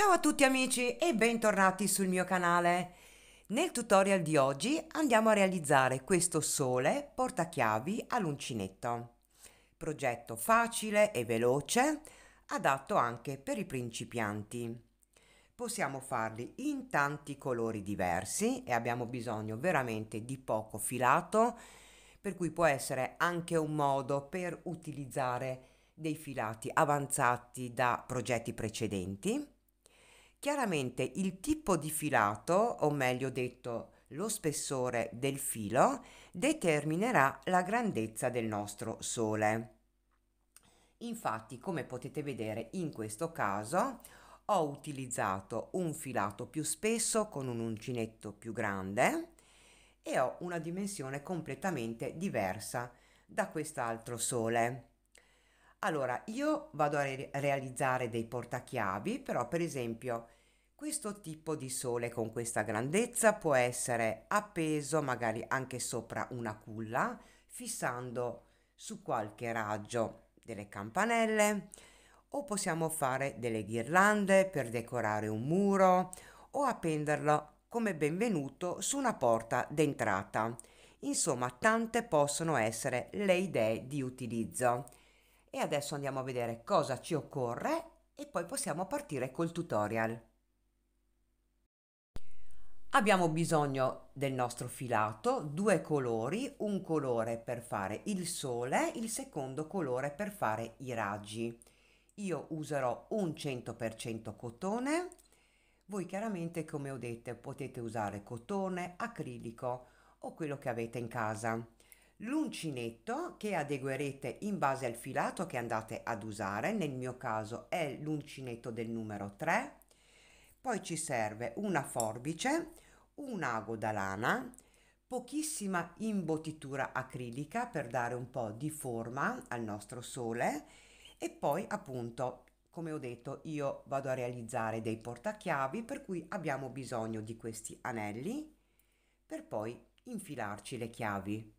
Ciao a tutti amici e bentornati sul mio canale. Nel tutorial di oggi andiamo a realizzare questo sole portachiavi all'uncinetto. Progetto facile e veloce, adatto anche per i principianti. Possiamo farli in tanti colori diversi e abbiamo bisogno veramente di poco filato, per cui può essere anche un modo per utilizzare dei filati avanzati da progetti precedenti Chiaramente il tipo di filato, o meglio detto lo spessore del filo, determinerà la grandezza del nostro sole. Infatti, come potete vedere in questo caso, ho utilizzato un filato più spesso con un uncinetto più grande e ho una dimensione completamente diversa da quest'altro sole. Allora, io vado a re- realizzare dei portachiavi, però per esempio questo tipo di sole con questa grandezza può essere appeso magari anche sopra una culla, fissando su qualche raggio delle campanelle, o possiamo fare delle ghirlande per decorare un muro o appenderlo come benvenuto su una porta d'entrata. Insomma, tante possono essere le idee di utilizzo e adesso andiamo a vedere cosa ci occorre e poi possiamo partire col tutorial. Abbiamo bisogno del nostro filato, due colori, un colore per fare il sole, il secondo colore per fare i raggi. Io userò un 100% cotone, voi chiaramente come ho detto potete usare cotone, acrilico o quello che avete in casa l'uncinetto che adeguerete in base al filato che andate ad usare, nel mio caso è l'uncinetto del numero 3, poi ci serve una forbice, un ago da lana, pochissima imbottitura acrilica per dare un po' di forma al nostro sole e poi appunto come ho detto io vado a realizzare dei portachiavi per cui abbiamo bisogno di questi anelli per poi infilarci le chiavi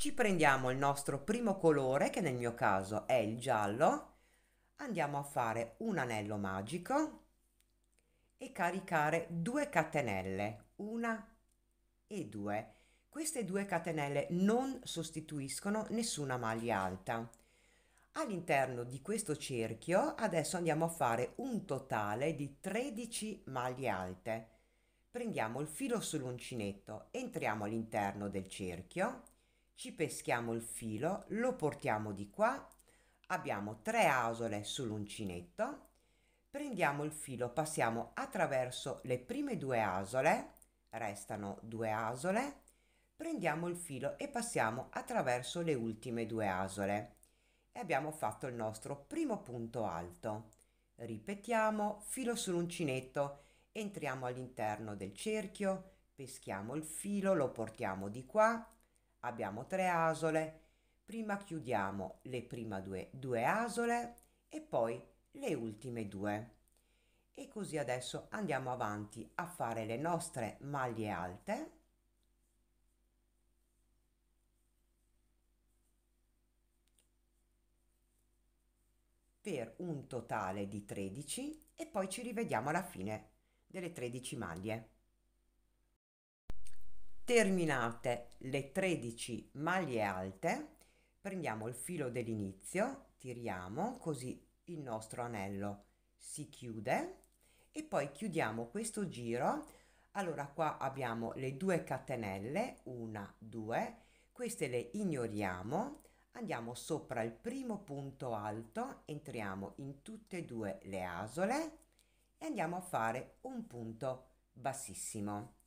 ci prendiamo il nostro primo colore che nel mio caso è il giallo andiamo a fare un anello magico e caricare due catenelle una e due queste due catenelle non sostituiscono nessuna maglia alta all'interno di questo cerchio adesso andiamo a fare un totale di 13 maglie alte prendiamo il filo sull'uncinetto entriamo all'interno del cerchio ci peschiamo il filo, lo portiamo di qua, abbiamo tre asole sull'uncinetto, prendiamo il filo, passiamo attraverso le prime due asole, restano due asole, prendiamo il filo e passiamo attraverso le ultime due asole e abbiamo fatto il nostro primo punto alto. Ripetiamo, filo sull'uncinetto, entriamo all'interno del cerchio, peschiamo il filo, lo portiamo di qua, abbiamo tre asole, prima chiudiamo le prime due, due asole e poi le ultime due. E così adesso andiamo avanti a fare le nostre maglie alte. per un totale di 13 e poi ci rivediamo alla fine delle 13 maglie terminate le 13 maglie alte prendiamo il filo dell'inizio tiriamo così il nostro anello si chiude e poi chiudiamo questo giro allora qua abbiamo le due catenelle una due queste le ignoriamo andiamo sopra il primo punto alto entriamo in tutte e due le asole e andiamo a fare un punto bassissimo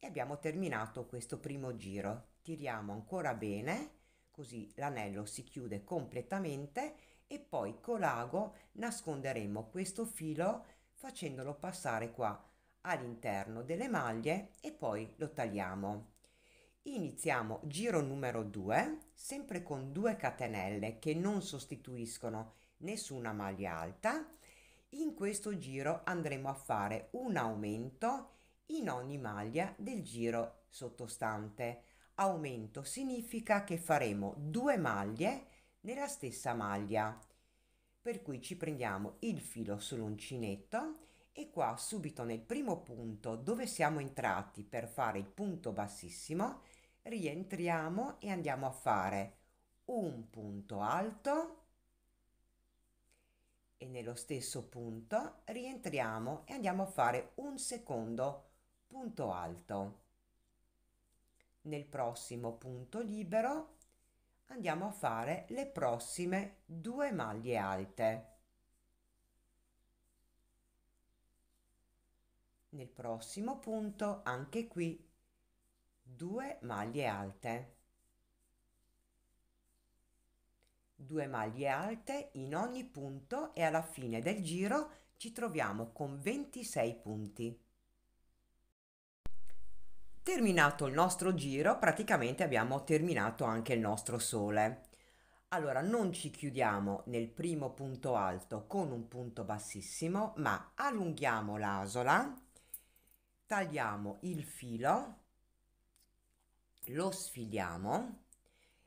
e abbiamo terminato questo primo giro tiriamo ancora bene così l'anello si chiude completamente e poi colago nasconderemo questo filo facendolo passare qua all'interno delle maglie e poi lo tagliamo iniziamo giro numero 2 sempre con due catenelle che non sostituiscono nessuna maglia alta in questo giro andremo a fare un aumento in ogni maglia del giro sottostante. Aumento significa che faremo due maglie nella stessa maglia. Per cui ci prendiamo il filo sull'uncinetto e qua subito nel primo punto dove siamo entrati per fare il punto bassissimo rientriamo e andiamo a fare un punto alto e nello stesso punto rientriamo e andiamo a fare un secondo punto punto alto. Nel prossimo punto libero andiamo a fare le prossime due maglie alte. Nel prossimo punto anche qui due maglie alte. Due maglie alte in ogni punto e alla fine del giro ci troviamo con 26 punti. Terminato il nostro giro, praticamente abbiamo terminato anche il nostro sole. Allora, non ci chiudiamo nel primo punto alto con un punto bassissimo, ma allunghiamo l'asola, tagliamo il filo, lo sfiliamo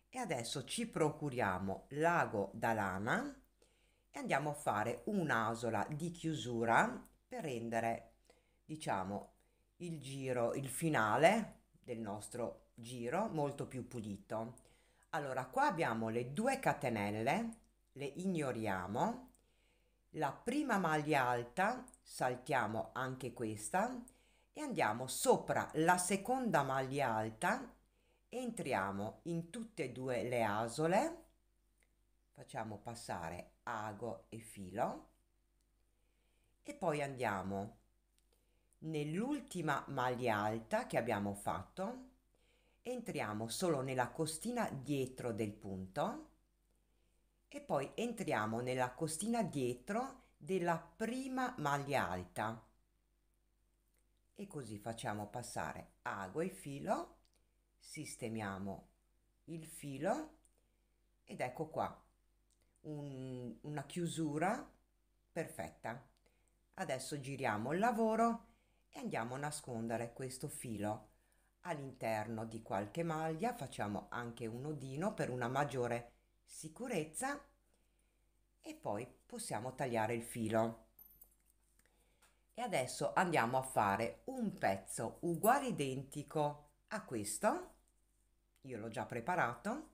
e adesso ci procuriamo l'ago da lana e andiamo a fare un'asola di chiusura per rendere, diciamo, il giro, il finale del nostro giro molto più pulito. Allora, qua abbiamo le due catenelle, le ignoriamo, la prima maglia alta, saltiamo anche questa e andiamo sopra la seconda maglia alta, entriamo in tutte e due le asole, facciamo passare ago e filo e poi andiamo nell'ultima maglia alta che abbiamo fatto entriamo solo nella costina dietro del punto e poi entriamo nella costina dietro della prima maglia alta e così facciamo passare ago e filo sistemiamo il filo ed ecco qua un, una chiusura perfetta adesso giriamo il lavoro e andiamo a nascondere questo filo. All'interno di qualche maglia facciamo anche un nodino per una maggiore sicurezza e poi possiamo tagliare il filo. E adesso andiamo a fare un pezzo uguale identico a questo, io l'ho già preparato,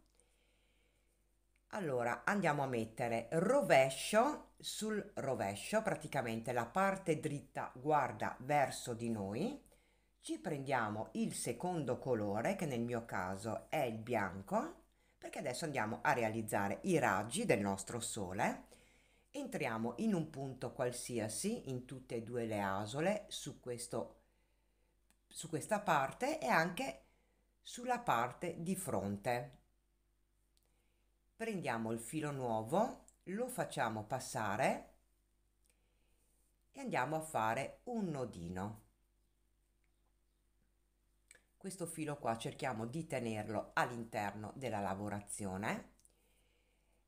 allora andiamo a mettere rovescio sul rovescio, praticamente la parte dritta guarda verso di noi, ci prendiamo il secondo colore che nel mio caso è il bianco perché adesso andiamo a realizzare i raggi del nostro sole. Entriamo in un punto qualsiasi in tutte e due le asole su, questo, su questa parte e anche sulla parte di fronte prendiamo il filo nuovo lo facciamo passare e andiamo a fare un nodino questo filo qua cerchiamo di tenerlo all'interno della lavorazione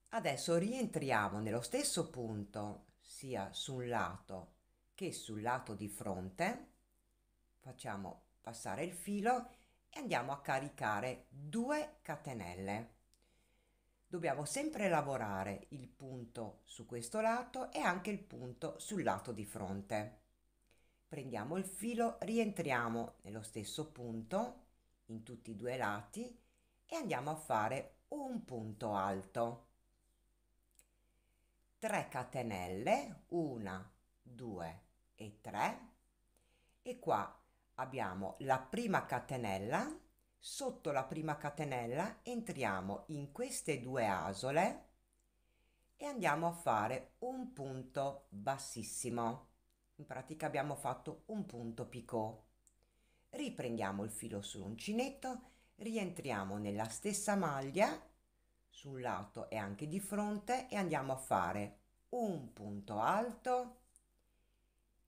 adesso rientriamo nello stesso punto sia sul lato che sul lato di fronte facciamo passare il filo e andiamo a caricare 2 catenelle dobbiamo sempre lavorare il punto su questo lato e anche il punto sul lato di fronte. Prendiamo il filo, rientriamo nello stesso punto in tutti i due lati e andiamo a fare un punto alto. 3 catenelle, 1, 2 e 3 e qua abbiamo la prima catenella Sotto la prima catenella entriamo in queste due asole e andiamo a fare un punto bassissimo. In pratica abbiamo fatto un punto picot. Riprendiamo il filo sull'uncinetto, rientriamo nella stessa maglia sul lato e anche di fronte e andiamo a fare un punto alto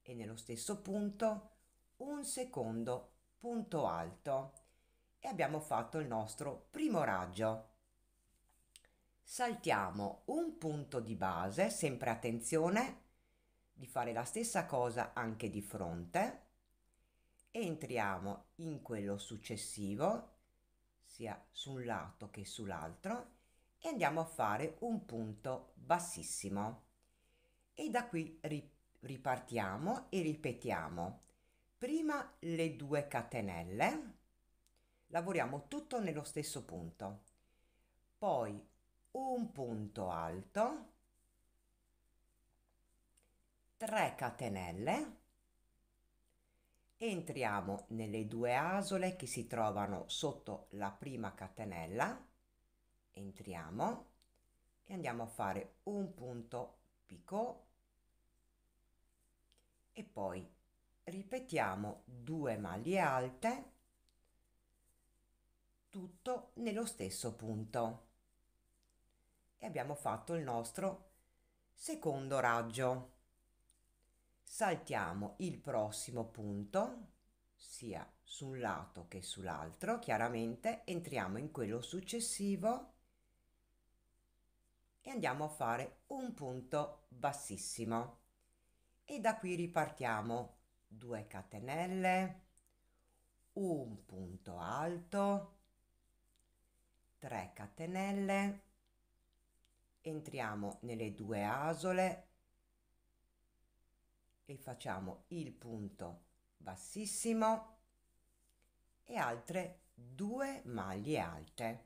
e nello stesso punto un secondo punto alto e abbiamo fatto il nostro primo raggio. Saltiamo un punto di base, sempre attenzione di fare la stessa cosa anche di fronte, entriamo in quello successivo, sia su un lato che sull'altro, e andiamo a fare un punto bassissimo. E da qui ripartiamo e ripetiamo prima le due catenelle lavoriamo tutto nello stesso punto poi un punto alto 3 catenelle entriamo nelle due asole che si trovano sotto la prima catenella entriamo e andiamo a fare un punto picco e poi ripetiamo due maglie alte tutto nello stesso punto e abbiamo fatto il nostro secondo raggio saltiamo il prossimo punto sia su un lato che sull'altro chiaramente entriamo in quello successivo e andiamo a fare un punto bassissimo e da qui ripartiamo 2 catenelle un punto alto 3 catenelle entriamo nelle due asole e facciamo il punto bassissimo e altre due maglie alte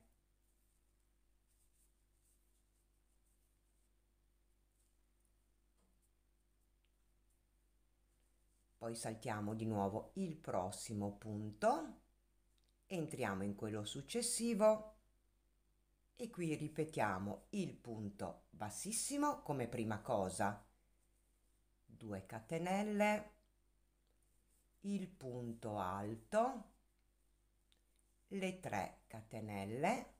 poi saltiamo di nuovo il prossimo punto entriamo in quello successivo e qui ripetiamo il punto bassissimo come prima cosa, 2 catenelle, il punto alto, le 3 catenelle,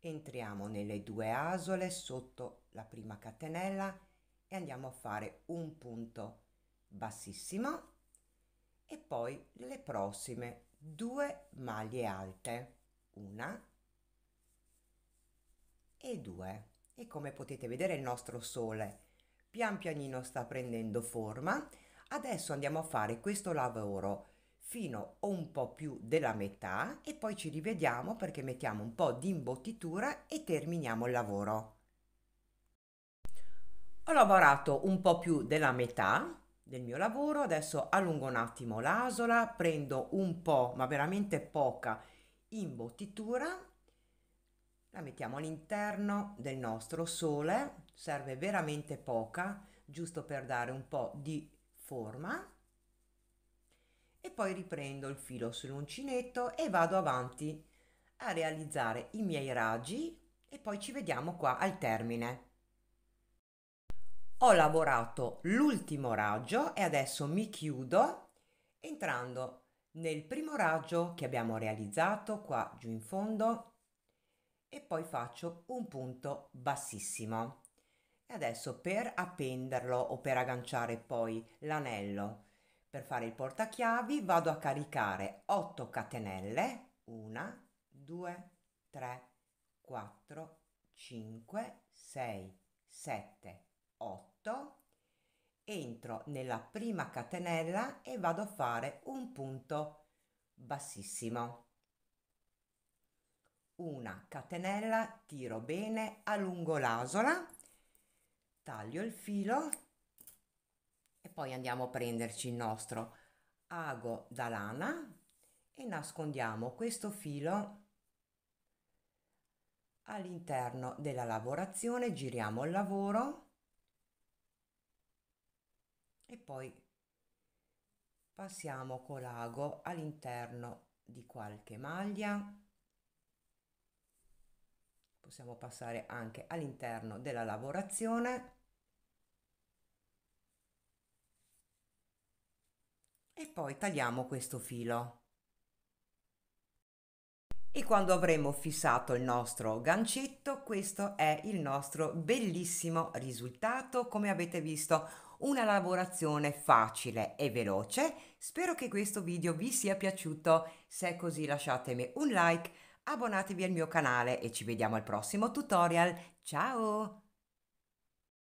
entriamo nelle due asole sotto la prima catenella e andiamo a fare un punto bassissimo e poi le prossime due maglie alte, una e 2. E come potete vedere il nostro sole pian pianino sta prendendo forma. Adesso andiamo a fare questo lavoro fino a un po' più della metà e poi ci rivediamo perché mettiamo un po' di imbottitura e terminiamo il lavoro. Ho lavorato un po' più della metà del mio lavoro, adesso allungo un attimo l'asola, prendo un po', ma veramente poca, imbottitura la mettiamo all'interno del nostro sole, serve veramente poca, giusto per dare un po' di forma e poi riprendo il filo sull'uncinetto e vado avanti a realizzare i miei raggi e poi ci vediamo qua al termine. Ho lavorato l'ultimo raggio e adesso mi chiudo entrando nel primo raggio che abbiamo realizzato qua giù in fondo e poi faccio un punto bassissimo. E adesso per appenderlo o per agganciare poi l'anello, per fare il portachiavi vado a caricare 8 catenelle, 1, 2, 3, 4, 5, 6, 7, 8, entro nella prima catenella e vado a fare un punto bassissimo una catenella tiro bene allungo l'asola taglio il filo e poi andiamo a prenderci il nostro ago da lana e nascondiamo questo filo all'interno della lavorazione giriamo il lavoro e poi passiamo con l'ago all'interno di qualche maglia possiamo passare anche all'interno della lavorazione e poi tagliamo questo filo e quando avremo fissato il nostro gancetto questo è il nostro bellissimo risultato come avete visto una lavorazione facile e veloce spero che questo video vi sia piaciuto se è così lasciatemi un like abbonatevi al mio canale e ci vediamo al prossimo tutorial. Ciao!